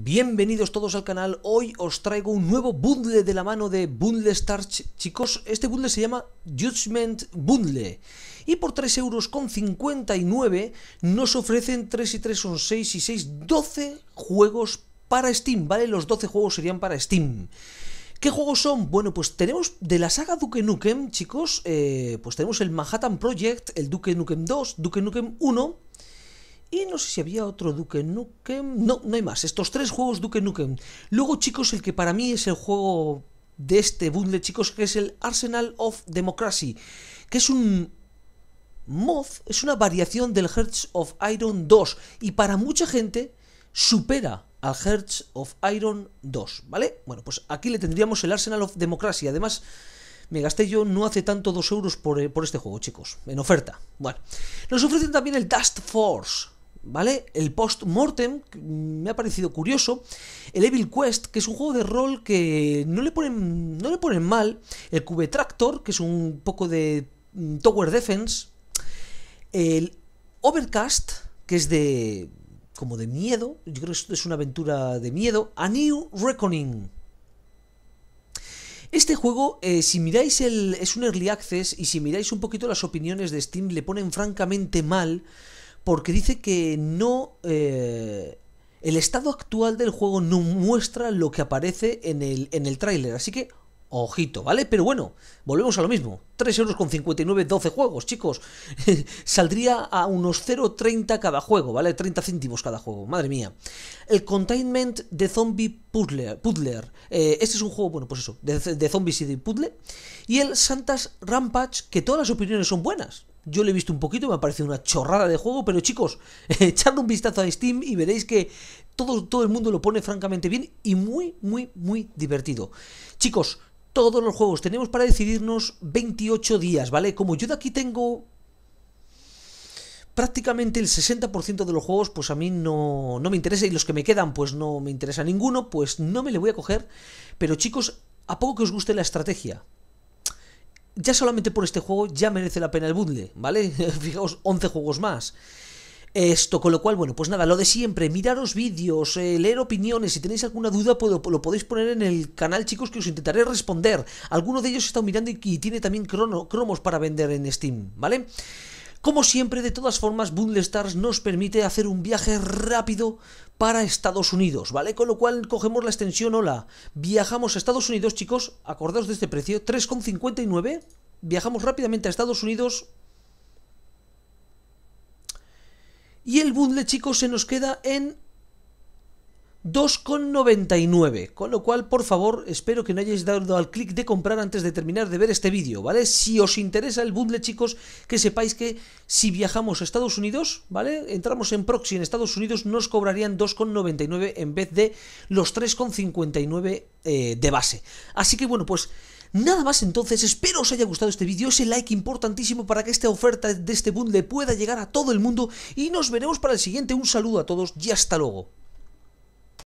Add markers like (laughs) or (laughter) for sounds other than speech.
Bienvenidos todos al canal, hoy os traigo un nuevo bundle de la mano de Bundle Starch Chicos, este bundle se llama Judgment Bundle Y por 3,59€ nos ofrecen 3 y 3 son 6 y 6, 12 juegos para Steam, ¿vale? Los 12 juegos serían para Steam ¿Qué juegos son? Bueno, pues tenemos de la saga Duke Nukem, chicos, eh, pues tenemos el Manhattan Project, el Duke Nukem 2, Duke Nukem 1 y no sé si había otro Duke Nukem. No, no hay más. Estos tres juegos Duke Nukem. Luego, chicos, el que para mí es el juego de este bundle, chicos, que es el Arsenal of Democracy. Que es un mod, es una variación del Hearts of Iron 2. Y para mucha gente supera al Hearts of Iron 2, ¿vale? Bueno, pues aquí le tendríamos el Arsenal of Democracy. Además, me gasté yo no hace tanto 2 euros por, eh, por, este juego, chicos, en oferta. Bueno, nos ofrecen también el Dust Force, ¿Vale? El post-mortem me ha parecido curioso. El Evil Quest, que es un juego de rol que no le ponen, no le ponen mal. El Cube Tractor, que es un poco de mm, Tower Defense. El Overcast, que es de. como de miedo. Yo creo que es una aventura de miedo. A New Reckoning. Este juego, eh, si miráis el. es un early access y si miráis un poquito las opiniones de Steam, le ponen francamente mal porque dice que no... Eh, el estado actual del juego no muestra lo que aparece en el, en el tráiler, así que ojito, ¿vale? Pero bueno, volvemos a lo mismo. 3 euros 12 juegos, chicos. (laughs) Saldría a unos 0,30 cada juego, ¿vale? 30 céntimos cada juego, madre mía. El Containment de Zombie Puzzler. Puzzler. Eh, este es un juego, bueno, pues eso, de, de zombies y de puzzle. Y el Santas Rampage, que todas las opiniones son buenas. Yo lo he visto un poquito, me ha parecido una chorrada de juego, pero chicos, (laughs) echadle un vistazo a Steam y veréis que todo, todo el mundo lo pone francamente bien y muy, muy, muy divertido. Chicos, todos los juegos tenemos para decidirnos 28 días, ¿vale? Como yo de aquí tengo prácticamente el 60% de los juegos, pues a mí no, no me interesa y los que me quedan, pues no me interesa ninguno, pues no me le voy a coger. Pero chicos, ¿a poco que os guste la estrategia? ya solamente por este juego ya merece la pena el bundle, ¿vale? (laughs) Fijaos, 11 juegos más. Esto, con lo cual, bueno, pues nada, lo de siempre, miraros vídeos, eh, leer opiniones, si tenéis alguna duda lo podéis poner en el canal, chicos, que os intentaré responder. Alguno de ellos he estado mirando y, tiene también cromos para vender en Steam, ¿vale? vale como siempre, de todas formas, Bundle Stars nos permite hacer un viaje rápido para Estados Unidos, ¿vale? Con lo cual cogemos la extensión hola, viajamos a Estados Unidos, chicos, acordaos de este precio, 3,59, viajamos rápidamente a Estados Unidos, y el bundle, chicos, se nos queda en 2,99. Con lo cual, por favor, espero que no hayáis dado al clic de comprar antes de terminar de ver este vídeo, ¿vale? Si os interesa el bundle, chicos, que sepáis que si viajamos a Estados Unidos, ¿vale? Entramos en proxy en Estados Unidos, nos cobrarían 2,99 en vez de los 3,59 eh, de base. Así que, bueno, pues... Nada más entonces, espero os haya gustado este vídeo, ese like importantísimo para que esta oferta de este bundle pueda llegar a todo el mundo y nos veremos para el siguiente, un saludo a todos y hasta luego.